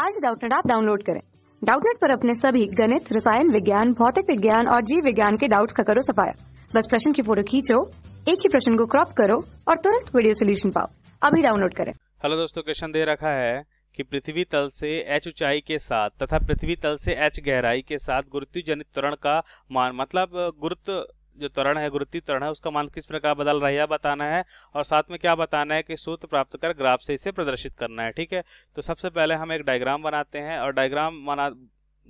आज डाउटनेट आप डाउनलोड करें डाउटनेट पर अपने सभी गणित रसायन विज्ञान भौतिक विज्ञान और जीव विज्ञान के डाउट्स का करो सफाया बस प्रश्न की फोटो खींचो एक ही प्रश्न को क्रॉप करो और तुरंत वीडियो सोल्यूशन पाओ अभी डाउनलोड करें हेलो दोस्तों क्वेश्चन दे रखा है कि पृथ्वी तल से एच ऊंचाई के साथ तथा पृथ्वी तल से एच गहराई के साथ गुरुत्वजनित जनित त्वरण का मान मतलब गुरुत्व जो तरण है गुरुत्वीय तरण है उसका मान किस प्रकार बदल रहा है यह बताना है और साथ में क्या बताना है कि सूत्र प्राप्त कर ग्राफ से इसे प्रदर्शित करना है ठीक है तो सबसे पहले हम एक डायग्राम बनाते हैं और डायग्राम बना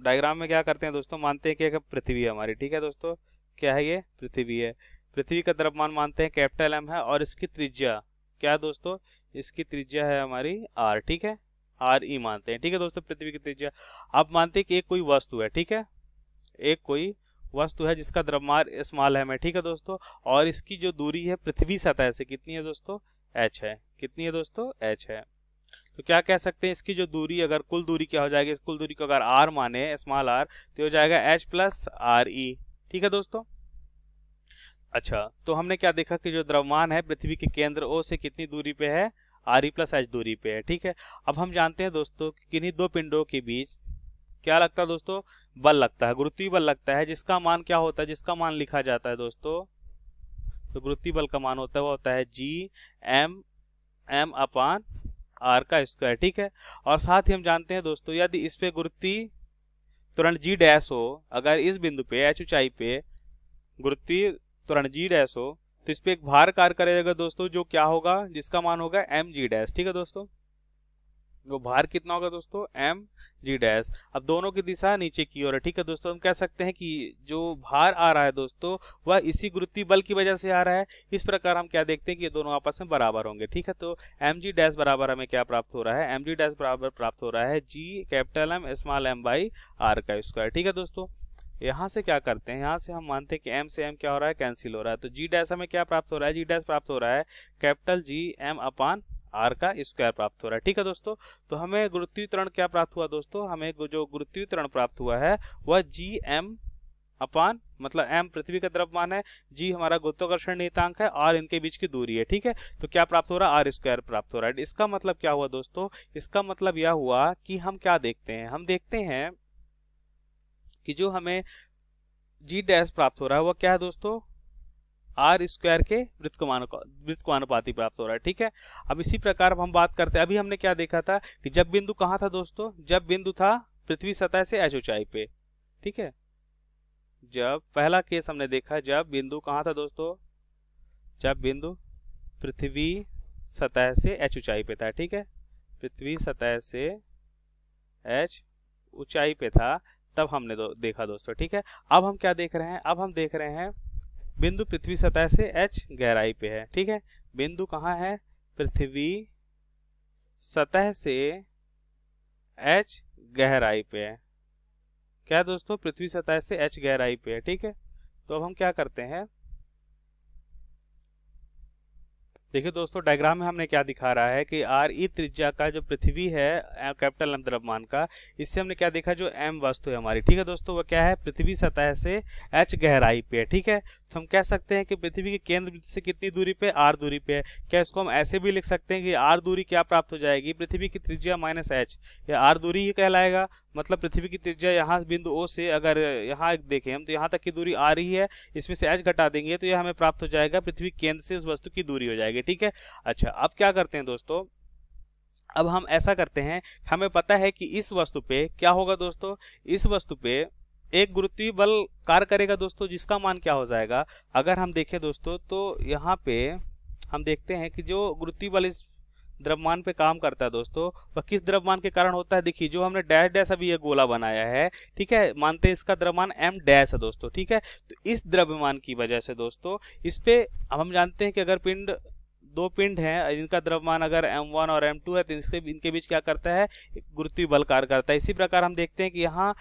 डायग्राम में क्या करते हैं दोस्तों मानते हैं कि एक पृथ्वी है हमारी ठीक है दोस्तों क्या है ये पृथ्वी है पृथ्वी का द्रव्यमान मानते हैं कैपिटल एम है और इसकी त्रिज्या क्या है दोस्तों इसकी त्रिज्या है हमारी आर ठीक है आर ई e मानते हैं ठीक है दोस्तों पृथ्वी की त्रिज्या आप मानते हैं कि एक कोई वस्तु है ठीक है एक कोई वस्तु है जिसका द्रव्यमान स्मॉल है मैं ठीक है दोस्तों और इसकी जो दूरी है पृथ्वी सतह से कितनी है दोस्तों एच है कितनी है दोस्तों एच है तो क्या कह सकते हैं इसकी जो दूरी अगर कुल दूरी क्या हो जाएगी इस कुल दूरी को अगर आर माने स्मॉल आर तो हो जाएगा एच प्लस आर ई ठीक है दोस्तों अच्छा तो हमने क्या देखा कि जो द्रव्यमान है पृथ्वी के केंद्र ओ से कितनी दूरी पे है आर ई प्लस एच दूरी पे है ठीक है अब हम जानते हैं दोस्तों कि किन्हीं दो पिंडों के बीच क्या लगता है दोस्तों बल लगता है गुरुत्वीय बल लगता है जिसका मान क्या होता है जिसका मान लिखा जाता है दोस्तों तो गुरुत्वीय बल का मान होता है वो होता है G M M upon R का स्क्वायर ठीक है और साथ ही हम जानते हैं दोस्तों यदि इस पे गुरुत्वीय त्वरण जी डैश हो अगर इस बिंदु पे एच ऊंचाई पे गुरुत्वीय त्वरण जी डैश हो तो इस पे एक भार कार्य करेगा दोस्तों जो क्या होगा जिसका मान होगा एम जी डैश ठीक है दोस्तों वो भार कितना होगा दोस्तों एम जी डैश अब दोनों की दिशा नीचे की ओर है ठीक है दोस्तों हम कह सकते हैं कि जो भार आ रहा है दोस्तों वह इसी गुरुत्वीय बल की वजह से आ रहा है इस प्रकार हम क्या देखते हैं कि ये दोनों आपस में बराबर होंगे ठीक है तो एम जी डैश बराबर हमें क्या प्राप्त हो रहा है एम जी डैश बराबर प्राप्त हो रहा है G capital M small M by R का स्क्वायर ठीक है दोस्तों यहाँ से क्या करते हैं यहाँ से हम मानते हैं कि एम से एम क्या हो रहा है कैंसिल हो रहा है तो जी डैश हमें क्या प्राप्त हो रहा है जी डैश प्राप्त हो रहा है capital G M upon R का स्क्वायर प्राप्त हो रहा है ठीक है दोस्तों तो हमें गुरुत्वीय क्या प्राप्त हुआ दोस्तों हमें जो गुरुत्वीय प्राप्त हुआ है वह जी एम अपान मतलब एम पृथ्वी का द्रव्यमान है जी हमारा गुरुत्वाकर्षण नियतांक है आर इनके बीच की दूरी है ठीक है तो क्या प्राप्त हो रहा है आर स्क्वायर प्राप्त हो रहा है इसका मतलब क्या हुआ दोस्तों इसका मतलब यह हुआ कि हम क्या देखते हैं हम देखते हैं कि जो हमें जी डैश प्राप्त हो रहा है वह क्या है दोस्तों आर स्क्वायर के वृत्त को वृत्त को अनुपाती प्राप्त हो रहा है ठीक है अब इसी प्रकार हम बात करते हैं अभी हमने क्या देखा था कि जब बिंदु कहाँ था दोस्तों जब बिंदु था पृथ्वी सतह से एच ऊंचाई पे ठीक है जब पहला केस हमने देखा जब बिंदु कहाँ था दोस्तों जब बिंदु पृथ्वी सतह से एच ऊंचाई पे था ठीक है पृथ्वी सतह से एच ऊंचाई पे था तब हमने दो, देखा दोस्तों ठीक है अब हम क्या देख रहे हैं अब हम देख रहे हैं बिंदु पृथ्वी सतह से एच गहराई पे है ठीक है बिंदु कहाँ है पृथ्वी सतह से एच गहराई पे है क्या दोस्तों पृथ्वी सतह से एच गहराई पे है ठीक है तो अब हम क्या करते हैं देखिए दोस्तों डायग्राम में हमने क्या दिखा रहा है कि आर ई e त्रिज्या का जो पृथ्वी है कैपिटल एम द्रव्यमान का इससे हमने क्या देखा जो एम वस्तु है हमारी ठीक है दोस्तों वह क्या है पृथ्वी सतह से एच गहराई पे है ठीक है तो हम कह सकते हैं कि पृथ्वी के केंद्र से कितनी दूरी पे आर दूरी पे है क्या इसको हम ऐसे भी लिख सकते हैं कि आर दूरी क्या प्राप्त हो जाएगी पृथ्वी की त्रिज्या माइनस एच ये आर दूरी ही कहलाएगा मतलब पृथ्वी की त्रिज्या यहाँ बिंदु ओ से अगर यहाँ देखें हम तो यहाँ तक की दूरी आ रही है इसमें से एच घटा देंगे तो यह हमें प्राप्त हो जाएगा पृथ्वी केंद्र से उस वस्तु की दूरी हो जाएगी ठीक है अच्छा अब क्या करते हैं दोस्तों अब हम ऐसा करते हैं हमें पता है कि इस वस्तु पे क्या होगा दोस्तों इस वस्तु पे एक गुरुत्वीय बल कार्य करेगा दोस्तों जिसका मान क्या हो जाएगा अगर हम देखें दोस्तों तो यहाँ पे हम देखते हैं कि जो गुरुत्वीय बल इस द्रव्यमान पे काम करता है दोस्तों वह किस द्रव्यमान के कारण होता है देखिए जो हमने डैश डैश अभी ये गोला बनाया है ठीक है मानते हैं इसका द्रव्यमान एम डैश है दोस्तों ठीक है तो इस द्रव्यमान की वजह से दोस्तों इस पे अब हम जानते हैं कि अगर पिंड दो पिंड हैं इनका द्रव्यमान अगर M1 और M2 है तो इसके इनके बीच क्या करता है गुरुत्वीय बल कार्य करता है इसी प्रकार हम देखते हैं कि यहाँ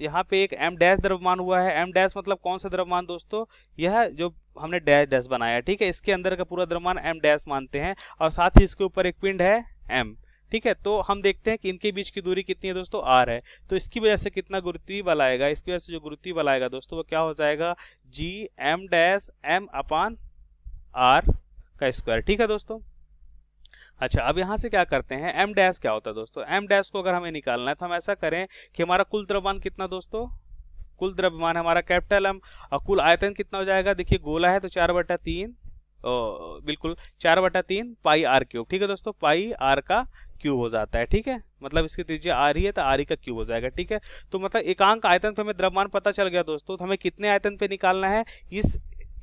यहाँ पे एक एम डैश द्रव्यमान हुआ है एम डैश मतलब कौन सा द्रव्यमान दोस्तों यह जो हमने डैश डैश बनाया ठीक है इसके अंदर का पूरा द्रव्यमान एम डैश मानते हैं और साथ ही इसके ऊपर एक पिंड है एम ठीक है तो हम देखते हैं कि इनके बीच की दूरी कितनी है दोस्तों आर है तो इसकी वजह से कितना गुरुत्व बल आएगा इसकी वजह से जो गुरुत्व बल आएगा दोस्तों वो क्या हो जाएगा G M dash M upon R का स्क्वायर ठीक है दोस्तों अच्छा अब यहाँ से क्या करते हैं एम डैश क्या होता है दोस्तों एम डैश को अगर हमें निकालना है तो हम ऐसा करें कि हमारा कुल द्रव्यमान कितना दोस्तों कुल द्रव्यमान हमारा कैपिटल एम और कुल आयतन कितना हो जाएगा देखिए गोला है तो चार बटा तीन ओ, बिल्कुल चार बटा तीन पाई आर क्यूब ठीक है दोस्तों पाई आर का क्यूब हो जाता है ठीक है मतलब इसकी त्रिज्या आ रही है तो आर ही का क्यूब हो जाएगा ठीक है तो मतलब एकांक आयतन पे हमें द्रव्यमान पता चल गया दोस्तों तो हमें कितने आयतन पे निकालना है इस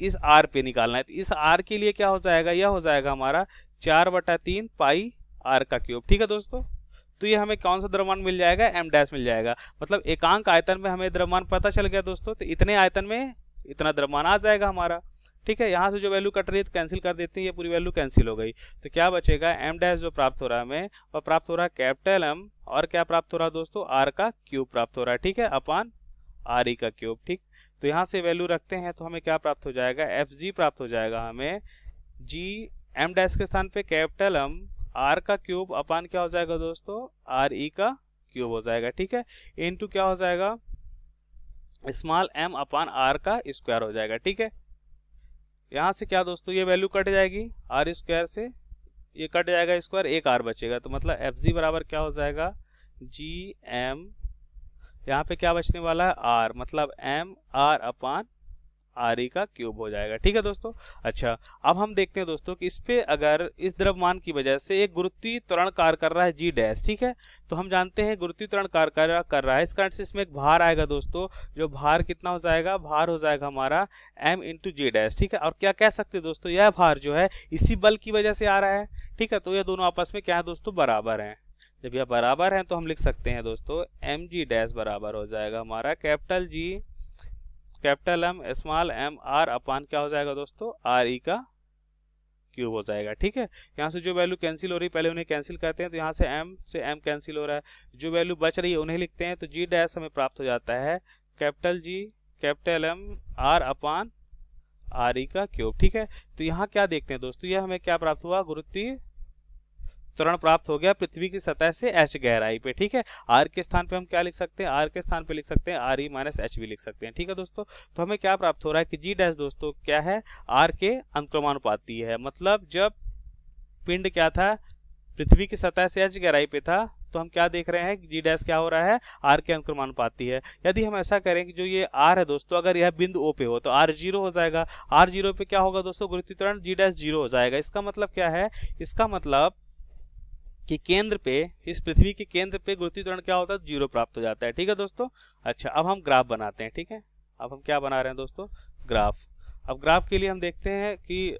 इस आर पे निकालना है तो इस आर के लिए क्या हो जाएगा यह हो जाएगा हमारा चार बटा तीन पाई आर का क्यूब ठीक है दोस्तों तो ये हमें कौन सा द्रव्यमान मिल जाएगा एम डैश मिल जाएगा मतलब एकांक आयतन में हमें द्रव्यमान पता चल गया दोस्तों तो इतने आयतन में इतना द्रव्यमान आ जाएगा हमारा ठीक है यहाँ से जो वैल्यू कट रही है तो कैंसिल कर देते हैं ये पूरी वैल्यू कैंसिल हो गई तो क्या बचेगा एम डैश जो प्राप्त हो रहा है हमें वह प्राप्त हो रहा है कैपिटल एम और क्या प्राप्त हो रहा है दोस्तों आर का क्यूब प्राप्त हो रहा है ठीक है अपान आर ई e का क्यूब ठीक तो यहाँ से वैल्यू रखते हैं तो हमें क्या प्राप्त हो जाएगा एफ जी प्राप्त हो जाएगा हमें जी एम डैश के स्थान पे कैपिटल हम आर का क्यूब अपान क्या हो जाएगा दोस्तों आर ई e का क्यूब हो जाएगा ठीक है इनटू क्या हो जाएगा स्मॉल एम अपान आर का स्क्वायर हो जाएगा ठीक है यहाँ से क्या दोस्तों ये वैल्यू कट जाएगी आर स्क्वायर से ये कट जाएगा स्क्वायर एक आर बचेगा तो मतलब एफ जी बराबर क्या हो जाएगा जी एम यहाँ पे क्या बचने वाला है आर मतलब M R upon R E का क्यूब हो जाएगा ठीक है दोस्तों अच्छा अब हम देखते हैं दोस्तों कि इस पे अगर इस द्रव्यमान की वजह से एक गुरुत्वीय त्वरण कार्य कर रहा है जी डैश ठीक है तो हम जानते हैं गुरुत्वीय त्वरण कार्य कर रहा है इस कारण से इसमें एक भार आएगा दोस्तों जो भार कितना हो जाएगा भार हो जाएगा हमारा एम इंटू जी डैश ठीक है और क्या कह सकते हैं दोस्तों यह भार जो है इसी बल की वजह से आ रहा है ठीक है तो यह दोनों आपस में क्या है दोस्तों बराबर है जब यह बराबर है तो हम लिख सकते हैं दोस्तों एम जी डैश बराबर हो जाएगा हमारा capital G capital M small M R upon क्या हो जाएगा दोस्तों आर ई का क्यूब हो जाएगा ठीक है यहाँ से जो वैल्यू कैंसिल हो रही है पहले उन्हें कैंसिल करते हैं तो यहाँ से एम से एम कैंसिल हो रहा है जो वैल्यू बच रही है उन्हें लिखते हैं तो जी डैश हमें प्राप्त हो जाता है capital G capital M R upon R E का क्यूब ठीक है तो यहाँ क्या देखते हैं दोस्तों ये हमें क्या प्राप्त हुआ गुरुत्वीय त्वरण प्राप्त हो गया पृथ्वी की सतह से एच गहराई पे ठीक है आर के स्थान पे हम क्या लिख सकते हैं आर के स्थान पे लिख सकते हैं आर ई माइनस एच भी लिख सकते हैं ठीक है दोस्तों तो हमें क्या प्राप्त हो रहा है कि जी डैश दोस्तों क्या है आर के अनुक्रमानुपाती है मतलब जब पिंड क्या था पृथ्वी की सतह से एच गहराई पे था तो हम क्या देख रहे हैं कि जी डैश क्या हो रहा है आर के अनुक्रमानुपाती है यदि हम ऐसा करें कि जो ये आर है दोस्तों अगर यह बिंदु ओ पे हो तो आर जीरो हो जाएगा आर जीरो पे क्या होगा दोस्तों गुरुत्वीकरण जी डैश जीरो हो जाएगा इसका मतलब क्या है इसका मतलब कि केंद्र पे इस पृथ्वी के केंद्र पे गुरुत्वीय क्या होता है जीरो प्राप्त हो जाता है ठीक है दोस्तों अच्छा अब हम ग्राफ बनाते हैं ठीक है अब हम क्या बना रहे हैं दोस्तों ग्राफ अब ग्राफ के लिए हम देखते हैं कि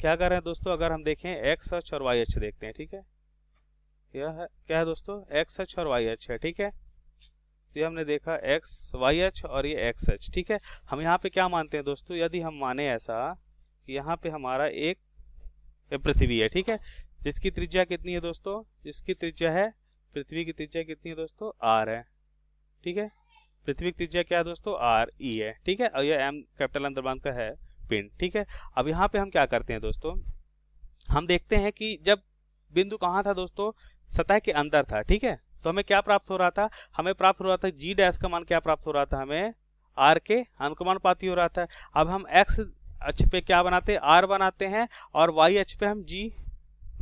क्या कर रहे हैं दोस्तों अगर हम देखें एक्स एच और वाई एच देखते हैं ठीक है यह है क्या है दोस्तों एक्स एच और वाई एच है ठीक है तो ये हमने देखा एक्स वाई एच और ये एक्स एच ठीक है हम यहाँ पे क्या मानते हैं दोस्तों यदि हम माने ऐसा कि यहाँ पे हमारा एक पृथ्वी है ठीक है जिसकी त्रिज्या कितनी है दोस्तों जिसकी त्रिज्या है पृथ्वी की त्रिज्या कितनी है दोस्तों आर है ठीक है पृथ्वी की त्रिज्या क्या है दोस्तों आर ई e है ठीक है और यह एम कैपिटल एम का है पिंड ठीक है अब यहाँ पे हम क्या करते हैं दोस्तों हम देखते हैं कि जब बिंदु कहाँ था दोस्तों सतह के अंदर था ठीक है तो हमें क्या प्राप्त हो रहा था हमें प्राप्त हो रहा था जी डैश का मान क्या प्राप्त हो रहा था हमें आर के पाती हो रहा था अब हम एक्स अक्ष पे क्या बनाते हैं आर बनाते हैं और वाई अक्ष पे हम जी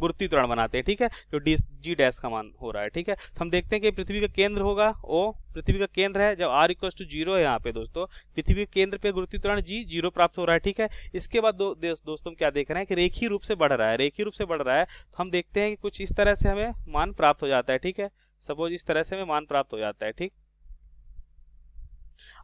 गुरुत्वीय त्वरण बनाते हैं ठीक है जो डी जी डैश का मान हो रहा है ठीक है तो हम देखते हैं कि पृथ्वी का केंद्र होगा ओ पृथ्वी का केंद्र है जब आर इक्वस टू जीरो है यहाँ पे दोस्तों पृथ्वी के केंद्र पे गुरुत्वीय त्वरण जी जीरो प्राप्त हो रहा है ठीक है इसके बाद दो, दो, दोस्तों क्या देख रहे हैं कि रेखी रूप से बढ़ रहा है रेखी रूप से बढ़ रहा है तो हम देखते हैं कि कुछ इस तरह से हमें मान प्राप्त हो जाता है ठीक है सपोज इस तरह से हमें मान प्राप्त हो जाता है ठीक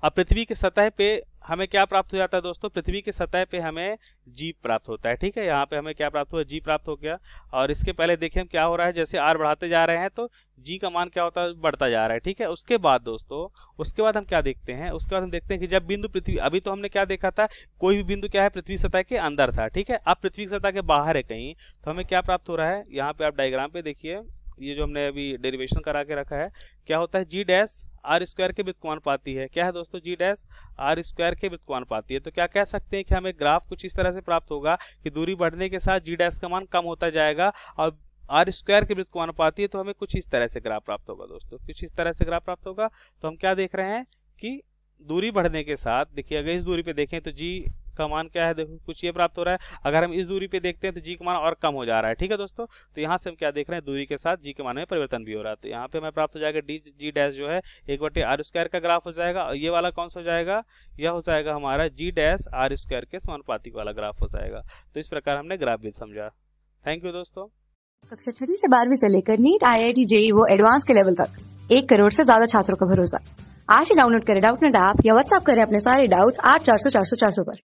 अब पृथ्वी की सतह पे हमें क्या प्राप्त हो जाता है दोस्तों पृथ्वी के सतह पे हमें जी प्राप्त होता है ठीक है यहाँ पे हमें क्या प्राप्त हुआ जी प्राप्त हो गया और इसके पहले देखिए हम क्या हो रहा है जैसे आर बढ़ाते जा रहे हैं तो जी का मान क्या होता है बढ़ता जा रहा है ठीक है उसके बाद दोस्तों उसके बाद हम क्या देखते हैं उसके बाद हम देखते हैं कि जब बिंदु पृथ्वी अभी तो हमने क्या देखा था कोई भी बिंदु क्या है पृथ्वी सतह के अंदर था ठीक है अब पृथ्वी सतह के बाहर है कहीं तो हमें क्या प्राप्त हो रहा है यहाँ पे आप डायग्राम पे देखिए ये जो हमने अभी डेरिवेशन करा के रखा है क्या होता है जी डैश आर स्क्वायर के पाती है क्या है दोस्तों जी डैश आर स्क्वायर के पाती है तो क्या कह सकते हैं कि हमें ग्राफ कुछ इस तरह से प्राप्त होगा कि दूरी बढ़ने के साथ जी डैश का मान कम होता जाएगा और आर स्क्वायर के पाती है तो हमें कुछ इस तरह से ग्राफ प्राप्त होगा दोस्तों कुछ इस तरह से ग्राफ प्राप्त होगा तो हम क्या देख रहे हैं कि दूरी बढ़ने के साथ देखिए अगर इस दूरी पे देखें तो जी का मान क्या है देखो कुछ ये प्राप्त हो रहा है अगर हम इस दूरी पे देखते हैं तो जी का मान और कम हो जा रहा है ठीक है दोस्तों तो यहाँ से हम क्या देख रहे हैं दूरी के साथ जी के मान में परिवर्तन भी हो रहा है तो यहाँ पे हमें प्राप्त हो जाएगा डी जी डैश जो है एक बटे आर स्क्वायर का ग्राफ हो जाएगा और ये वाला कौन सा हो जाएगा यह हो जाएगा हमारा जी डैश आर स्क्वायर के समानुपातिक वाला ग्राफ हो जाएगा तो इस प्रकार हमने ग्राफ भी समझा थैंक यू दोस्तों कक्षा छठी से बारहवीं से लेकर NEET I I T JEE वो एडवांस के लेवल तक एक करोड़ से ज्यादा छात्रों का भरोसा आज ही डाउनलोड करें डाउट नेट ऐप या व्हाट्सअप करें अपने सारे डाउट्स आठ चार सौ चार सौ चार सौ पर